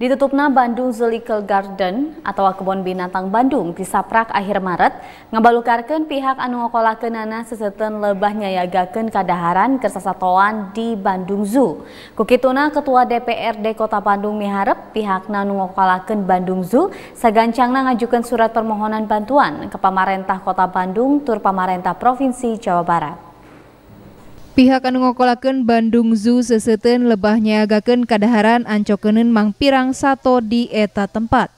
Ditutupna Bandung Zoological Garden atau Kebun Binatang Bandung di disaprak akhir Maret, ngebalukarkan pihak anu kenana seseten lebah nyayagakeun kadaharan kersasatoan di Bandung Zoo. Kukituna Ketua DPRD Kota Bandung miharep pihakna nu ngokolakeun Bandung Zoo sagancangna ngajukeun surat permohonan bantuan ke Pemerintah Kota Bandung tur Pemerintah Provinsi Jawa Barat pihak anu ngokolakeun Bandung Zoo seseten lebahnya nyagakeun kadaharan ancokenen mangpirang sato di eta tempat.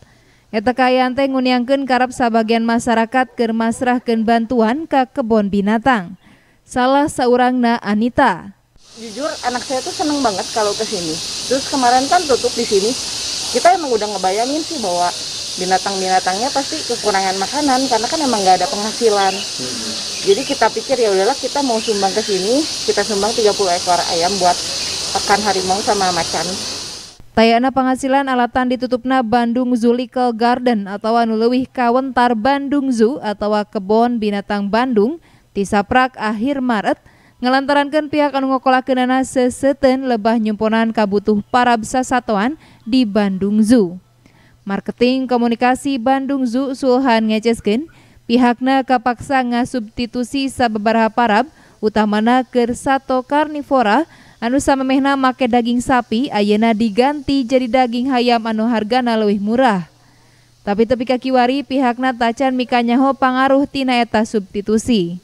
Eta kaayaan teh nguniangkeun karep sebagian masyarakat keur masrahkeun bantuan ke kebon binatang. Salah saurangna Anita. Jujur anak saya tuh seneng banget kalau ke sini. Terus kemarin kan tutup di sini. Kita emang udah ngebayangin sih bahwa binatang-binatangnya pasti kekurangan makanan karena kan emang nggak ada penghasilan. Hmm jadi kita pikir ya udahlah kita mau sumbang ke sini kita sumbang 30 ekor ayam buat pekan harimau sama macan Tayana penghasilan alatan ditutupna Bandung Zoological Garden atau anulewih kawentar Bandung Zoo atau Kebon Binatang Bandung di tisaprak akhir Maret ngelantarankan pihak anu kenana seseten lebah nyumponan kabutuh para satuan di Bandung Zoo. Marketing Komunikasi Bandung Zoo Sulhan ngeceskeun pihakna kapaksa ngasubstitusi sababaraha parab utamana ker sato karnivora anu samemehna make daging sapi ayena diganti jadi daging hayam anu hargana leuwih murah. Tapi tepi kakiwari pihakna tacan mikanyaho pangaruh tina eta substitusi.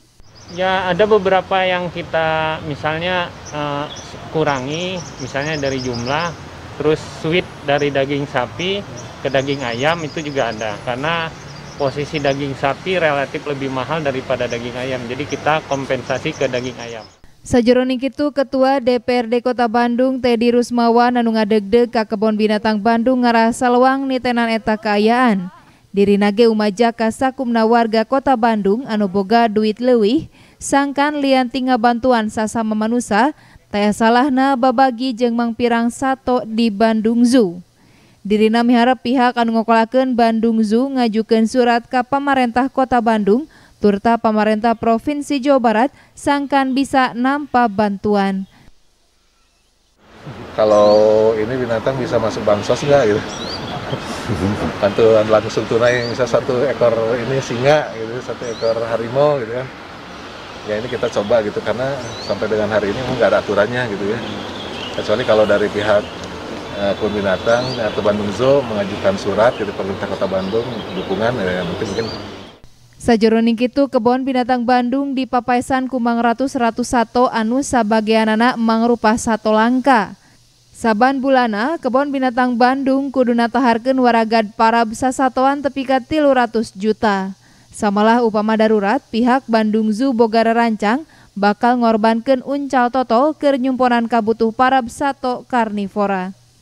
Ya ada beberapa yang kita misalnya uh, kurangi misalnya dari jumlah terus sweet dari daging sapi ke daging ayam itu juga ada karena posisi daging sapi relatif lebih mahal daripada daging ayam. Jadi kita kompensasi ke daging ayam. Sajeroning itu Ketua DPRD Kota Bandung Teddy Rusmawan anu ngadegdeg ka Kebon Binatang Bandung ngarasa lewang nitenan eta kaayaan. Diri nage umaja ka warga Kota Bandung anu boga duit leuwih sangkan tinga bantuan sasama manusia taya salahna babagi jeung mangpirang sato di Bandung Zoo. Dirina miharap pihak anu ngokolakeun Bandung Zoo ngajukeun surat ke pamarentah Kota Bandung turta pamarentah Provinsi Jawa Barat sangkan bisa nampa bantuan. Kalau ini binatang bisa masuk bansos nggak gitu? Bantuan langsung tunai bisa satu ekor ini singa gitu, satu ekor harimau gitu kan. Ya ini kita coba gitu karena sampai dengan hari ini nggak ada aturannya gitu ya. Kecuali kalau dari pihak kebun eh, binatang eh, atau Bandung Zoo mengajukan surat dari pemerintah kota Bandung dukungan ya, mungkin mungkin Sajeroning itu kebun binatang Bandung di Papaisan Kumang Ratus Ratus Sato Anu sebagian anak emang rupa Sato Langka. Saban bulana kebun binatang Bandung kuduna taharkan waragad para sasatoan tepika tilu ratus juta. Samalah upama darurat pihak Bandung Zoo Bogara Rancang bakal ngorbankan uncal totol ke nyumponan kabutuh para sato karnivora.